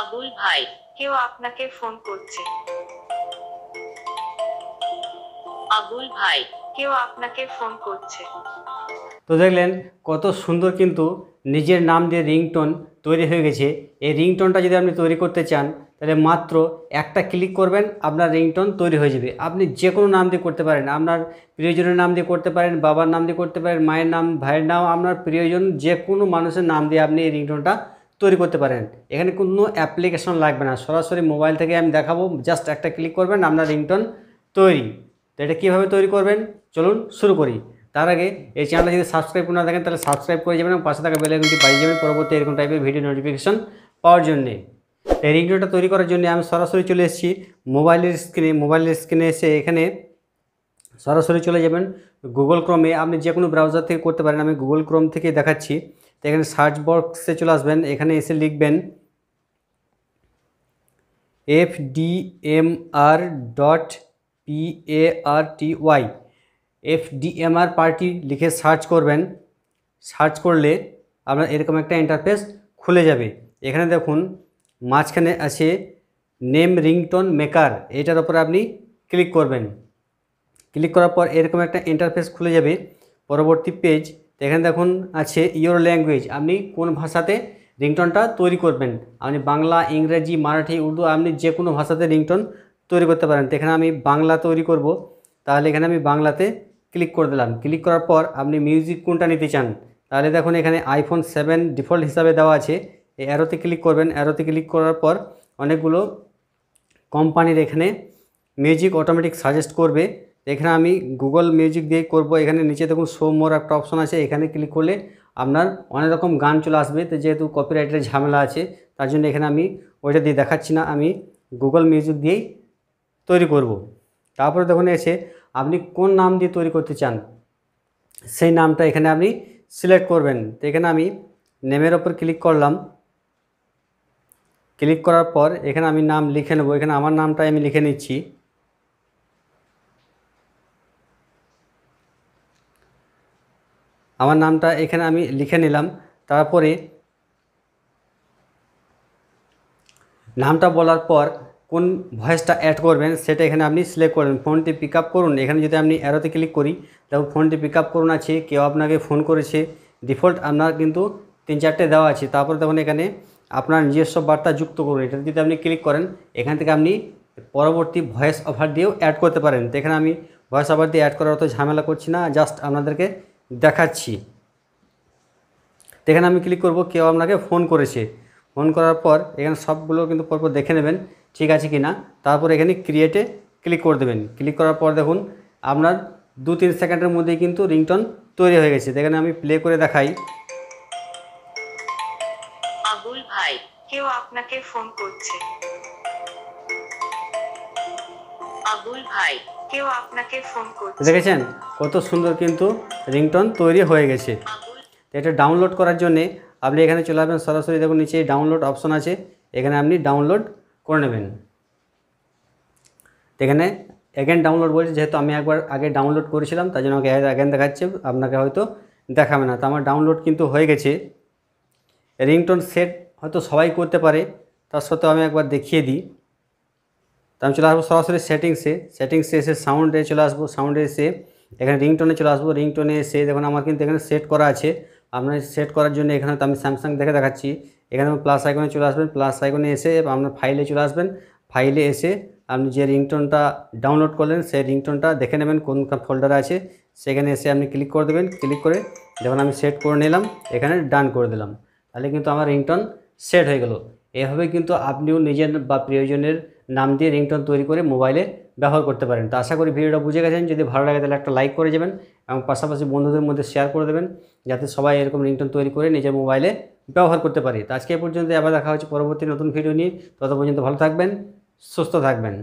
আবুল ভাই কেউ আপনাকে ফোন করছে আবুল ভাই কেউ আপনাকে ফোন করছে তো দেখলেন কত সুন্দর কিন্তু নিজের নাম দিয়ে রিংটোন তৈরি হয়ে গেছে এই রিংটোনটা যদি আপনি তৈরি করতে চান তাহলে মাত্র একটা ক্লিক করবেন আপনার রিংটোন তৈরি হয়ে যাবে আপনি যে কোনো নাম দিয়ে করতে পারেন আপনার প্রিয়জনের নাম দিয়ে করতে পারেন বাবার নাম দিয়ে করতে পারেন মায়ের নাম ভাইয়ের নাম আপনার প্রিয়জন যে কোনো মানুষের নাম দিয়ে আপনি এই রিংটোনটা তৈরি করতে পারেন এখানে কোনো অ্যাপ্লিকেশন লাগবে না সরাসরি মোবাইল থেকে আমি দেখাবো জাস্ট একটা ক্লিক করবেন আপনার রিংটোন তৈরি তো এটা কীভাবে তৈরি করবেন চলুন শুরু করি তার আগে এই চ্যানেলে যদি সাবস্ক্রাইব না থাকেন তাহলে সাবস্ক্রাইব করে যাবেন এবং পাশে থাকা বেলাইকনটি পাই যাবেন পরবর্তী এরকম টাইপের ভিডিও নোটিফিকেশন পাওয়ার জন্যে এই রিংটোনটা তৈরি করার জন্য আমি সরাসরি চলে এসেছি মোবাইলের স্ক্রিনে মোবাইলের স্ক্রিনে এসে এখানে সরাসরি চলে যাবেন গুগল ক্রমে আপনি যে কোনো ব্রাউজার থেকে করতে পারেন আমি গুগল ক্রোম থেকে দেখাচ্ছি তো এখানে সার্চ বক্সে চলে আসবেন এখানে এসে লিখবেন F D M R dot P A R T Y F D M R party লিখে সার্চ করবেন সার্চ করলে আপনার এরকম একটা ইন্টারফেস খুলে যাবে এখানে দেখুন মাঝখানে আছে নেম রিংটোন মেকার এটার ওপরে আপনি ক্লিক করবেন ক্লিক করার পর এরকম একটা ইন্টারফেস খুলে যাবে পরবর্তী পেজ তো এখানে দেখুন আছে ইয়োর ল্যাঙ্গুয়েজ আপনি কোন ভাষাতে রিংটনটা তৈরি করবেন আপনি বাংলা ইংরেজি মারাঠি উর্দু আপনি যে কোনো ভাষাতে রিংটন তৈরি করতে পারেন তো এখানে আমি বাংলা তৈরি করব তাহলে এখানে আমি বাংলাতে ক্লিক করে দিলাম ক্লিক করার পর আপনি মিউজিক কোনটা নিতে চান তাহলে দেখুন এখানে আইফোন সেভেন ডিফল্ট হিসাবে দেওয়া আছে এই অ্যারোতে ক্লিক করবেন অ্যারোতে ক্লিক করার পর অনেকগুলো কোম্পানির এখানে মিউজিক অটোমেটিক সাজেস্ট করবে এখানে আমি গুগল মিউজিক দিয়ে করব এখানে নিচে দেখুন শো মোর একটা অপশন আছে এখানে ক্লিক করলে আপনার অনেক রকম গান চলে আসবে তো যেহেতু কপিরাইটের ঝামেলা আছে তার জন্য এখানে আমি ওইটা দিয়ে দেখাচ্ছি না আমি গুগল মিউজিক দিয়েই তৈরি করব। তারপরে দেখুন এসে আপনি কোন নাম দিয়ে তৈরি করতে চান সেই নামটা এখানে আপনি সিলেক্ট করবেন তো এখানে আমি নেমের ওপর ক্লিক করলাম ক্লিক করার পর এখানে আমি নাম লিখে নেবো এখানে আমার নামটাই আমি লিখে নিচ্ছি আমার নামটা এখানে আমি লিখে নিলাম তারপরে নামটা বলার পর কোন ভয়েসটা অ্যাড করবেন সেটা এখানে আপনি সিলেক্ট করবেন ফোনটি পিক করুন এখানে যদি আপনি অ্যারোতে ক্লিক করি তাহলে ফোনটি পিক করুন আছে কেউ আপনাকে ফোন করেছে ডিফল্ট আপনার কিন্তু তিন চারটে দেওয়া আছে তারপরে তখন এখানে আপনার নিজস্ব বার্তা যুক্ত করুন এটা যদি আপনি ক্লিক করেন এখান থেকে আপনি পরবর্তী ভয়েস অফার দিয়েও অ্যাড করতে পারেন তো এখানে আমি ভয়েস অফার দিয়ে অ্যাড করার অত ঝামেলা করছি না জাস্ট আপনাদেরকে দেখাচ্ছি এখানে আমি ক্লিক করব কেউ আপনাকে ফোন করেছে ফোন করার পর এখানে সবগুলো কিন্তু পরপর দেখে নেবেন ঠিক আছে কি না তারপর এখানে ক্রিয়েটে ক্লিক করে দেবেন ক্লিক করার পর দেখুন আপনার দু তিন সেকেন্ডের মধ্যেই কিন্তু রিংটন তৈরি হয়ে গেছে এখানে আমি প্লে করে দেখাই আবুল ভাই কেউ আপনাকে ফোন করছে আবুল ভাই কেউ আপনাকে ফোন করছে দেখেছেন কত সুন্দর কিন্তু রিংটোন তৈরি হয়ে গেছে এটা ডাউনলোড করার জন্যে আপনি এখানে চলে আসবেন সরাসরি দেখুন নিচে ডাউনলোড অপশন আছে এখানে আপনি ডাউনলোড করে নেবেন এখানে অ্যাগেন ডাউনলোড বলছে যেহেতু আমি একবার আগে ডাউনলোড করেছিলাম তার জন্য আমাকে অ্যাগেন দেখাচ্ছে আপনাকে হয়তো দেখাবে না তো আমার ডাউনলোড কিন্তু হয়ে গেছে রিংটোন সেট হয়তো সবাই করতে পারে তার সত্ত্বেও আমি একবার দেখিয়ে দিই তো আমি চলে আসবো সরাসরি সেটিংসে সেটিংসে এসে সাউন্ডে চলে আসবো সাউন্ডে এসে এখানে রিংটোনে চলে আসবো রিংটোনে এসে দেখুন আমার কিন্তু এখানে সেট করা আছে আপনার সেট করার জন্য এখানে তো আমি স্যামসাং দেখে দেখাচ্ছি এখানে প্লাস আইকনে চলে আসবেন প্লাস আইকনে এসে আপনার ফাইলে চলে আসবেন ফাইলে এসে আপনি যে রিংটোনটা ডাউনলোড করলেন সেই রিংটোনটা দেখে নেবেন কোন ফোল্ডার আছে সেখানে এসে আপনি ক্লিক করে দেবেন ক্লিক করে যখন আমি সেট করে নিলাম এখানে ডান করে দিলাম তাহলে কিন্তু আমার রিংটোন সেট হয়ে গেল এভাবে কিন্তু আপনিও নিজের বা প্রিয়জনের নাম দিয়ে রিংটোন তৈরি করে মোবাইলে ব্যবহার করতে পারেন তো আশা করি ভিডিওটা বুঝে গেছেন যদি ভালো লাগে তাহলে একটা লাইক করে যাবেন এবং পাশাপাশি বন্ধুদের মধ্যে শেয়ার করে দেবেন যাতে সবাই এরকম রিংটোন তৈরি করে নিজের মোবাইলে ব্যবহার করতে পারি তো আজকে পর্যন্ত আবার দেখা হচ্ছে পরবর্তী নতুন ভিডিও নিয়ে তত পর্যন্ত ভালো থাকবেন সুস্থ থাকবেন